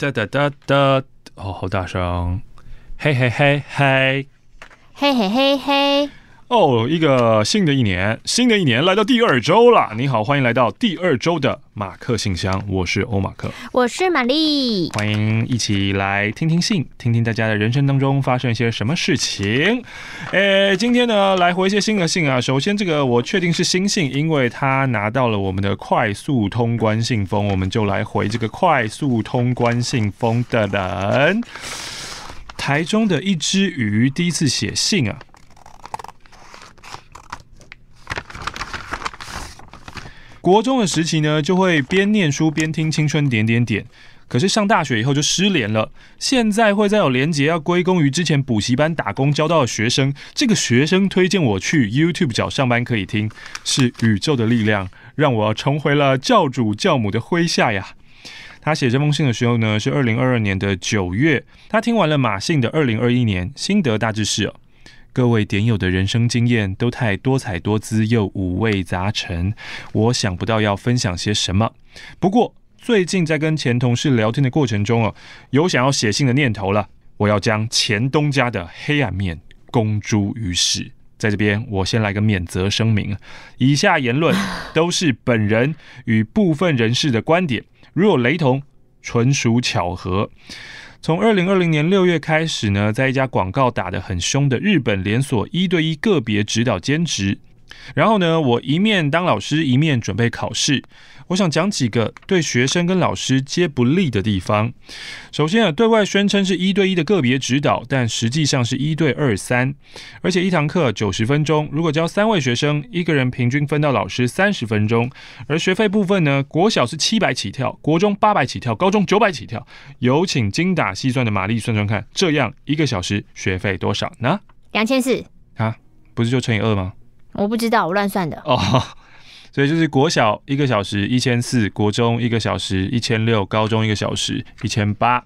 哒哒哒哒！哦，好大声！嘿嘿嘿嘿，嘿嘿嘿嘿。哦，一个新的一年，新的一年来到第二周了。你好，欢迎来到第二周的马克信箱，我是欧马克，我是玛丽，欢迎一起来听听信，听听大家的人生当中发生一些什么事情。诶，今天呢来回一些新的信啊，首先这个我确定是新信，因为他拿到了我们的快速通关信封，我们就来回这个快速通关信封的人，台中的一只鱼第一次写信啊。国中的时期呢，就会边念书边听青春点点点。可是上大学以后就失联了。现在会再有连结，要归功于之前补习班打工交到的学生。这个学生推荐我去 YouTube 角上班可以听，是宇宙的力量让我重回了教主教母的麾下呀。他写这封信的时候呢，是二零二二年的九月。他听完了马信的二零二一年心得，大致是。各位点友的人生经验都太多彩多姿又五味杂陈，我想不到要分享些什么。不过最近在跟前同事聊天的过程中哦，有想要写信的念头了。我要将前东家的黑暗面公诸于世。在这边，我先来个免责声明：以下言论都是本人与部分人士的观点，如有雷同，纯属巧合。从二零二零年六月开始呢，在一家广告打的很凶的日本连锁一对一个别指导兼职，然后呢，我一面当老师，一面准备考试。我想讲几个对学生跟老师皆不利的地方。首先啊，对外宣称是一对一的个别指导，但实际上是一对二三，而且一堂课九十分钟，如果教三位学生，一个人平均分到老师三十分钟。而学费部分呢，国小是七百起跳，国中八百起跳，高中九百起跳。有请精打细算的玛丽算算看，这样一个小时学费多少呢？两千四啊，不是就乘以二吗？我不知道，我乱算的哦。所以就是国小一个小时一千四，国中一个小时一千六，高中一个小时一千八。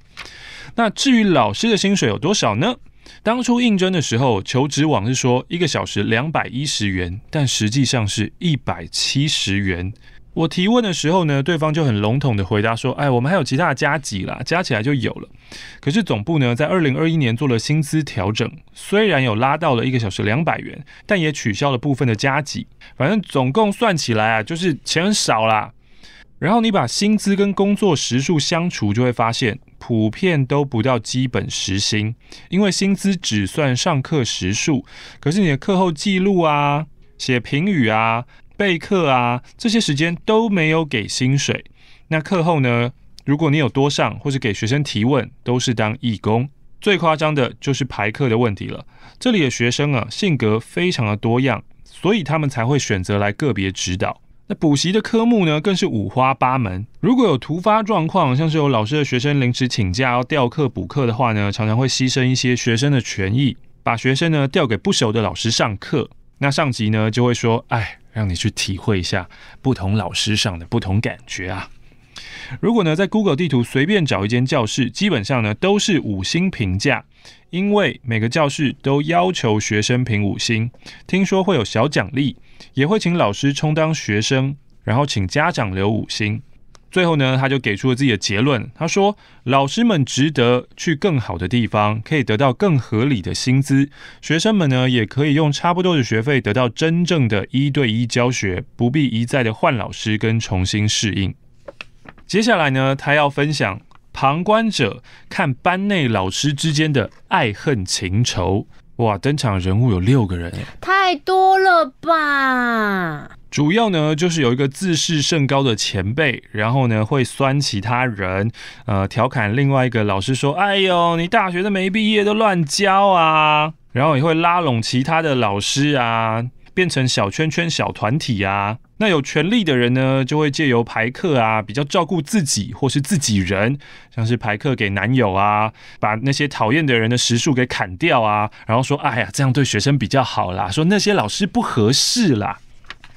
那至于老师的薪水有多少呢？当初应征的时候，求职网是说一个小时两百一十元，但实际上是一百七十元。我提问的时候呢，对方就很笼统的回答说：“哎，我们还有其他的加急啦，加起来就有了。可是总部呢，在二零二一年做了薪资调整，虽然有拉到了一个小时两百元，但也取消了部分的加急。反正总共算起来啊，就是钱很少啦。然后你把薪资跟工作时数相除，就会发现普遍都不到基本时薪，因为薪资只算上课时数，可是你的课后记录啊、写评语啊。”备课啊，这些时间都没有给薪水。那课后呢？如果你有多上或是给学生提问，都是当义工。最夸张的就是排课的问题了。这里的学生啊，性格非常的多样，所以他们才会选择来个别指导。那补习的科目呢，更是五花八门。如果有突发状况，像是有老师的学生临时请假要调课补课的话呢，常常会牺牲一些学生的权益，把学生呢调给不熟的老师上课。那上级呢就会说：“哎。”让你去体会一下不同老师上的不同感觉啊！如果呢，在 Google 地图随便找一间教室，基本上呢都是五星评价，因为每个教室都要求学生评五星，听说会有小奖励，也会请老师充当学生，然后请家长留五星。最后呢，他就给出了自己的结论。他说，老师们值得去更好的地方，可以得到更合理的薪资；学生们呢，也可以用差不多的学费得到真正的一对一教学，不必一再的换老师跟重新适应。接下来呢，他要分享旁观者看班内老师之间的爱恨情仇。哇，登场人物有六个人，太多了吧？主要呢，就是有一个自视甚高的前辈，然后呢会酸其他人，呃，调侃另外一个老师说：“哎呦，你大学都没毕业都乱教啊！”然后也会拉拢其他的老师啊，变成小圈圈、小团体啊。那有权力的人呢，就会借由排课啊，比较照顾自己或是自己人，像是排课给男友啊，把那些讨厌的人的时数给砍掉啊，然后说：“哎呀，这样对学生比较好啦。”说那些老师不合适啦。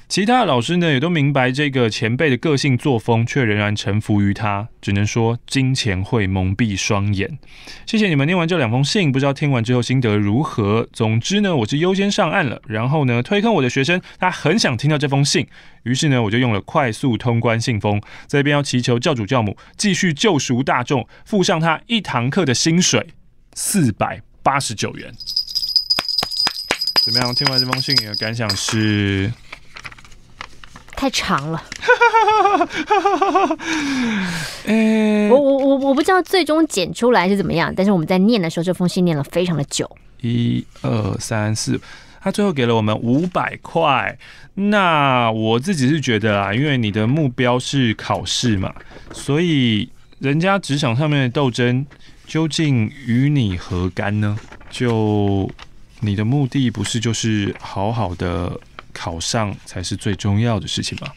其他的老师呢，也都明白这个前辈的个性作风，却仍然臣服于他，只能说金钱会蒙蔽双眼。谢谢你们念完这两封信，不知道听完之后心得如何。总之呢，我是优先上岸了。然后呢，推坑我的学生，他很想听到这封信，于是呢，我就用了快速通关信封，在这边要祈求教主教母继续救赎大众，付上他一堂课的薪水四百八十九元。怎么样？听完这封信你的感想是？太长了，我我我我不知道最终剪出来是怎么样，但是我们在念的时候，这封信念了非常的久。一二三四，他最后给了我们五百块。那我自己是觉得啊，因为你的目标是考试嘛，所以人家职场上面的斗争究竟与你何干呢？就你的目的不是就是好好的？考上才是最重要的事情吧。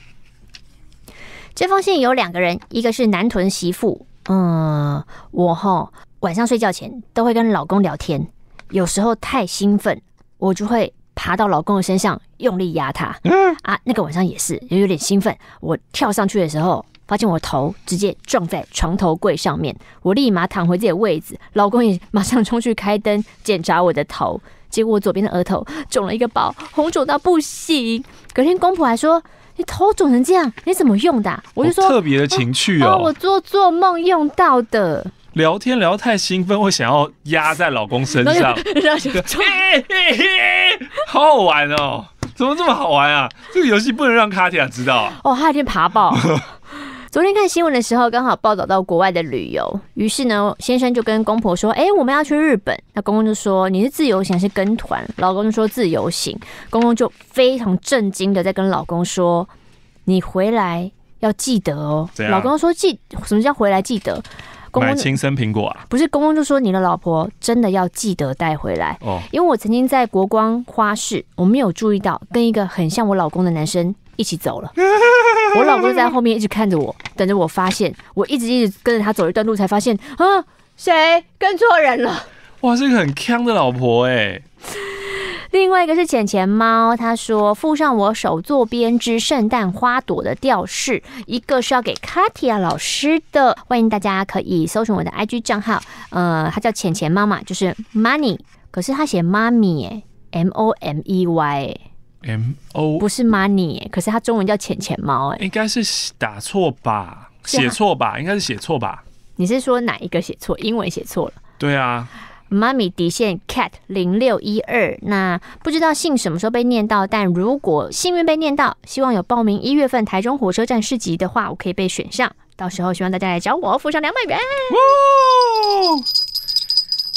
这封信有两个人，一个是男屯媳妇。嗯，我哈晚上睡觉前都会跟老公聊天，有时候太兴奋，我就会爬到老公的身上用力压他。嗯啊，那个晚上也是，也有点兴奋。我跳上去的时候，发现我头直接撞在床头柜上面，我立马躺回自己的位置，老公也马上冲去开灯检查我的头。结果我左边的额头肿了一个包，红肿到不行。隔天公婆还说：“你头肿成这样，你怎么用的？”我就说：“特别的情趣哦，我做做梦用到的。”聊天聊太兴奋，我想要压在老公身上，好好玩哦！怎么这么好玩啊？这个游戏不能让卡蒂亚知道哦。他一天爬爆。昨天看新闻的时候，刚好报道到国外的旅游，于是呢，先生就跟公婆说：“哎，我们要去日本。”那公公就说：“你是自由行是跟团？”老公就说：“自由行。”公公就非常震惊的在跟老公说：“你回来要记得哦。”老公说：“记什么叫回来记得？”公买青森苹果啊？不是公公就说：“你的老婆真的要记得带回来哦。”因为我曾经在国光花市，我没有注意到跟一个很像我老公的男生一起走了。我老公在后面一直看着我，等着我发现。我一直一直跟着他走一段路，才发现，啊，谁跟错人了？哇，是一个很康的老婆哎。另外一个是浅浅猫，他说附上我手做编织圣诞花朵的吊饰，一个是要给卡提亚老师的。欢迎大家可以搜寻我的 IG 账号，呃，他叫浅浅妈妈，就是 Money，可是他写妈咪，M O M E Y。M O 不是 money，可是它中文叫浅浅猫哎，应该是打错吧，写错吧，应该是写错吧。你是说哪一个写错？英文写错了？对啊妈咪底线 cat 零六一二，那不知道信什么时候被念到，但如果幸运被念到，希望有报名一月份台中火车站市集的话，我可以被选上，到时候希望大家来找我，付上两百元。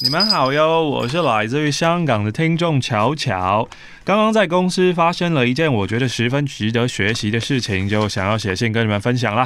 你们好哟，我是来自于香港的听众巧巧。刚刚在公司发生了一件我觉得十分值得学习的事情，就想要写信跟你们分享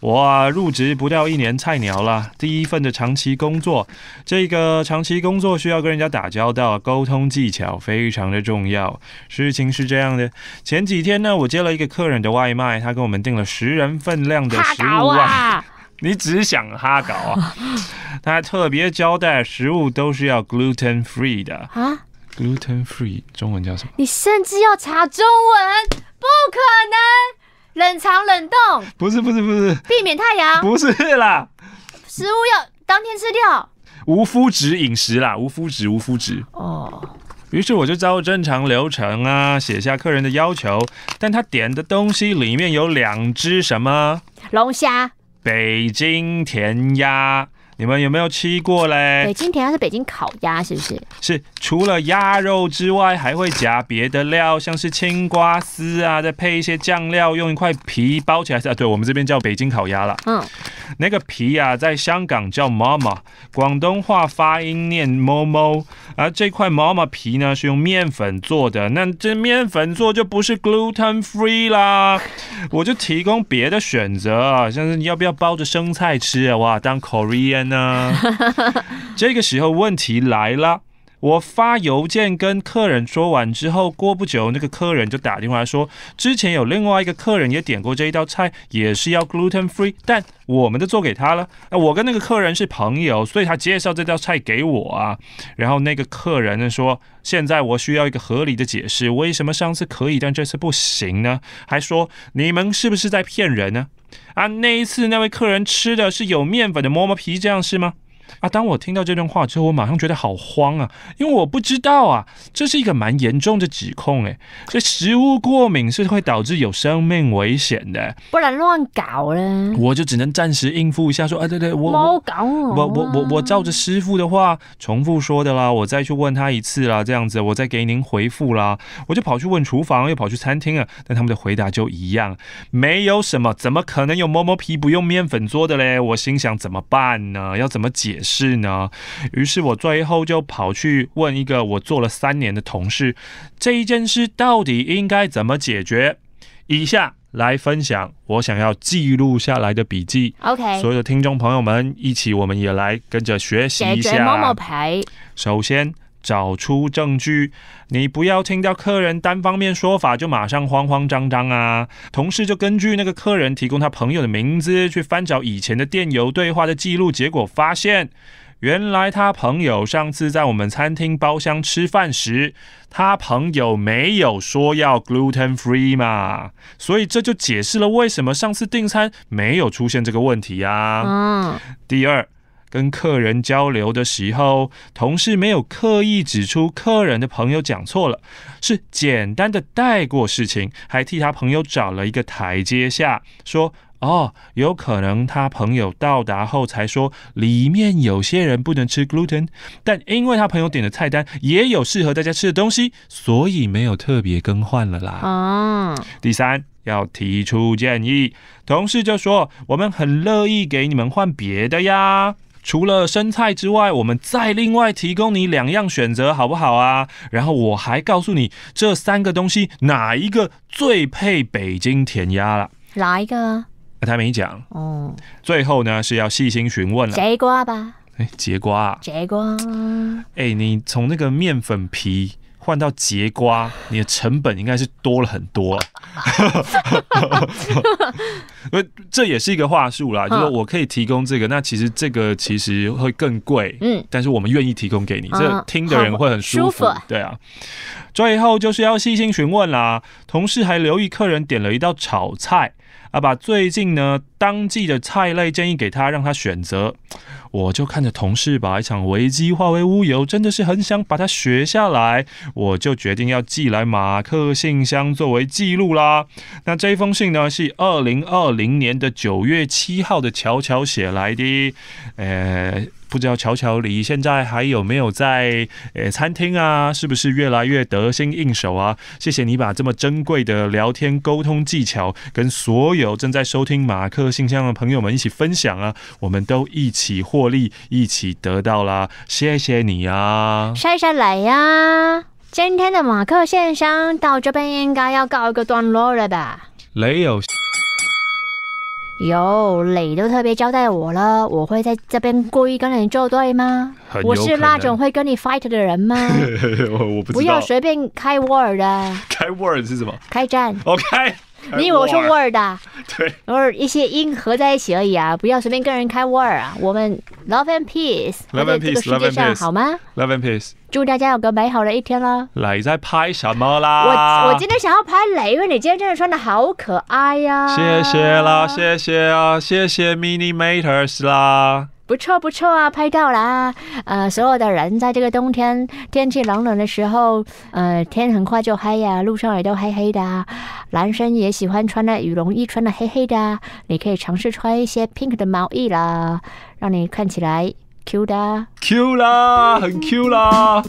我、哇，入职不到一年，菜鸟了，第一份的长期工作。这个长期工作需要跟人家打交道，沟通技巧非常的重要。事情是这样的，前几天呢，我接了一个客人的外卖，他给我们订了十人份量的食物啊。你只想哈搞啊？他特别交代食物都是要 gluten free 的啊。gluten free 中文叫什么？你甚至要查中文，不可能！冷藏冷冻？不是不是不是。避免太阳？不是啦。食物要当天吃掉。无麸质饮食啦，无麸质无麸质。哦。于是我就照正常流程啊，写下客人的要求，但他点的东西里面有两只什么？龙虾。北京甜鸭，你们有没有吃过嘞？北京甜鸭是北京烤鸭，是不是？是。除了鸭肉之外，还会夹别的料，像是青瓜丝啊，再配一些酱料，用一块皮包起来啊。对我们这边叫北京烤鸭了。嗯，那个皮啊，在香港叫妈妈，广东话发音念 “momo”，而这块妈妈皮呢，是用面粉做的。那这面粉做就不是 gluten free 啦，我就提供别的选择，像是你要不要包着生菜吃？哇，当 Korean 呢？这个时候问题来了。我发邮件跟客人说完之后，过不久那个客人就打电话说，之前有另外一个客人也点过这一道菜，也是要 gluten free，但我们都做给他了。我跟那个客人是朋友，所以他介绍这道菜给我啊。然后那个客人呢说，现在我需要一个合理的解释，为什么上次可以，但这次不行呢？还说你们是不是在骗人呢？啊，那一次那位客人吃的是有面粉的馍馍皮，这样是吗？啊！当我听到这段话之后，我马上觉得好慌啊，因为我不知道啊，这是一个蛮严重的指控哎。所以食物过敏是会导致有生命危险的，不能乱搞嘞。我就只能暂时应付一下，说啊，对对我我我我我照着师傅的话重复说的啦，我再去问他一次啦，这样子我再给您回复啦。我就跑去问厨房，又跑去餐厅啊，但他们的回答就一样，没有什么，怎么可能有馍馍皮不用面粉做的嘞？我心想怎么办呢？要怎么解？是呢，于是我最后就跑去问一个我做了三年的同事，这一件事到底应该怎么解决？以下来分享我想要记录下来的笔记。OK，所有的听众朋友们，一起我们也来跟着学习一下。猫猫牌。首先。找出证据，你不要听到客人单方面说法就马上慌慌张张啊！同事就根据那个客人提供他朋友的名字去翻找以前的电邮对话的记录，结果发现原来他朋友上次在我们餐厅包厢吃饭时，他朋友没有说要 gluten free 嘛，所以这就解释了为什么上次订餐没有出现这个问题啊。嗯，第二。跟客人交流的时候，同事没有刻意指出客人的朋友讲错了，是简单的带过事情，还替他朋友找了一个台阶下，说：“哦，有可能他朋友到达后才说里面有些人不能吃 gluten，但因为他朋友点的菜单也有适合大家吃的东西，所以没有特别更换了啦。”啊，第三要提出建议，同事就说：“我们很乐意给你们换别的呀。”除了生菜之外，我们再另外提供你两样选择，好不好啊？然后我还告诉你这三个东西哪一个最配北京甜鸭了？哪一个？他没讲哦。最后呢是要细心询问了。茄瓜吧？哎，节瓜。节瓜。哎，你从那个面粉皮。换到节瓜，你的成本应该是多了很多了，因为这也是一个话术啦，就是我可以提供这个，那其实这个其实会更贵，嗯，但是我们愿意提供给你，这听的人会很舒服，对啊。最后就是要细心询问啦，同事还留意客人点了一道炒菜。啊，把最近呢当季的菜类建议给他，让他选择。我就看着同事把一场危机化为乌有，真的是很想把它学下来。我就决定要寄来马克信箱作为记录啦。那这一封信呢，是二零二零年的九月七号的乔乔写来的。诶。不知道乔乔，你现在还有没有在诶餐厅啊？是不是越来越得心应手啊？谢谢你把这么珍贵的聊天沟通技巧跟所有正在收听马克信箱的朋友们一起分享啊！我们都一起获利，一起得到啦！谢谢你啊，谢谢来呀！今天的马克先生到这边应该要告一个段落了吧？雷有。有磊都特别交代我了，我会在这边故意跟你作对吗？我是那种会跟你 fight 的人吗？我 我不不要随便开 war 的。开 war 是什么？开战。OK。你以为我是 word 啊？对，尔一些音合在一起而已啊！不要随便跟人开 word 啊！我们 love and peace，这 e 世界上好吗？love and peace，祝大家有个美好的一天啦！磊在拍什么啦？我我今天想要拍磊，因为你今天真的穿的好可爱呀！谢谢啦，谢谢啊，谢谢 mini matters 啦！不错不错啊，拍到啦！呃，所有的人在这个冬天天气冷冷的时候，呃，天很快就黑呀，路上也都黑黑的。男生也喜欢穿的羽绒衣，穿的黑黑的。你可以尝试穿一些 pink 的毛衣啦，让你看起来 Q 的。Q 啦，很 Q 啦。